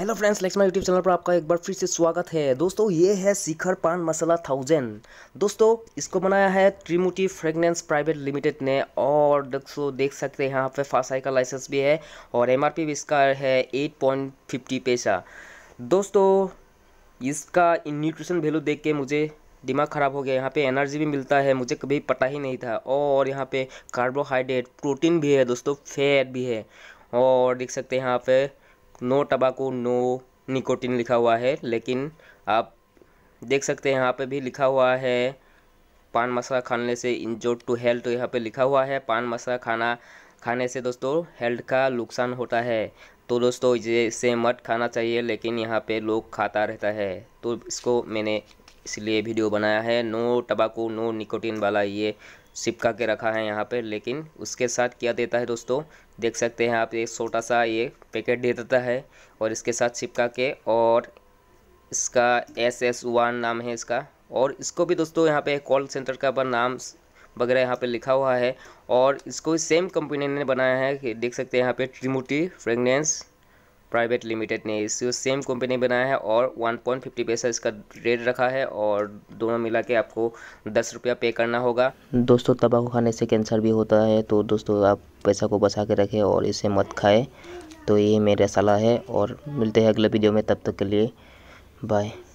hello friends लेक्स my YouTube channel पर आपका एक बार फिर से स्वागत है दोस्तों ये है शिखर पान मसाला थाउजेंड दोस्तों इसको बनाया है त्रिमुटी फ्रेगनेंस प्राइवेट लिमिटेड ने और दोस्तों देख सकते हैं यहाँ पे फासाई का लाइसेंस भी है और एमआरपी भी इसका है एट पॉइंट फिफ्टी पैसा दोस्तों इसका न्यूट्रिशन वैल्यू देख के मुझे दिमाग ख़राब हो गया यहाँ पे एनर्जी भी मिलता है मुझे कभी पता ही नहीं था और यहाँ पे कार्बोहाइड्रेट प्रोटीन भी है दोस्तों फैट भी है और देख सकते हैं यहाँ पे नो टबाको नो निकोटिन लिखा हुआ है लेकिन आप देख सकते हैं यहाँ पे भी लिखा हुआ है पान मसाला खाने से इंजोर्ड टू हेल्थ यहाँ पे लिखा हुआ है पान मसाला खाना खाने से दोस्तों हेल्थ का नुकसान होता है तो दोस्तों इसे मत खाना चाहिए लेकिन यहाँ पे लोग खाता रहता है तो इसको मैंने इसलिए वीडियो बनाया है नो टबाको नो निकोटीन वाला ये सिपका के रखा है यहाँ पे लेकिन उसके साथ क्या देता है दोस्तों देख सकते हैं आप एक छोटा सा ये पैकेट दे देता है और इसके साथ सिपका के और इसका एस एस वन नाम है इसका और इसको भी दोस्तों यहाँ पे कॉल सेंटर का पर नाम वगैरह यहाँ पे लिखा हुआ है और इसको सेम कंपनी ने बनाया है देख सकते हैं यहाँ पे ट्रिमोटी फ्रेगनेंस प्राइवेट लिमिटेड ने इस सेम कंपनी बनाया है और 1.50 पैसा इसका रेट रखा है और दोनों मिला के आपको दस रुपया पे करना होगा दोस्तों तंबाकू खाने से कैंसर भी होता है तो दोस्तों आप पैसा को बचा के रखें और इसे मत खाएँ तो ये मेरा सलाह है और मिलते हैं अगले वीडियो में तब तक के लिए बाय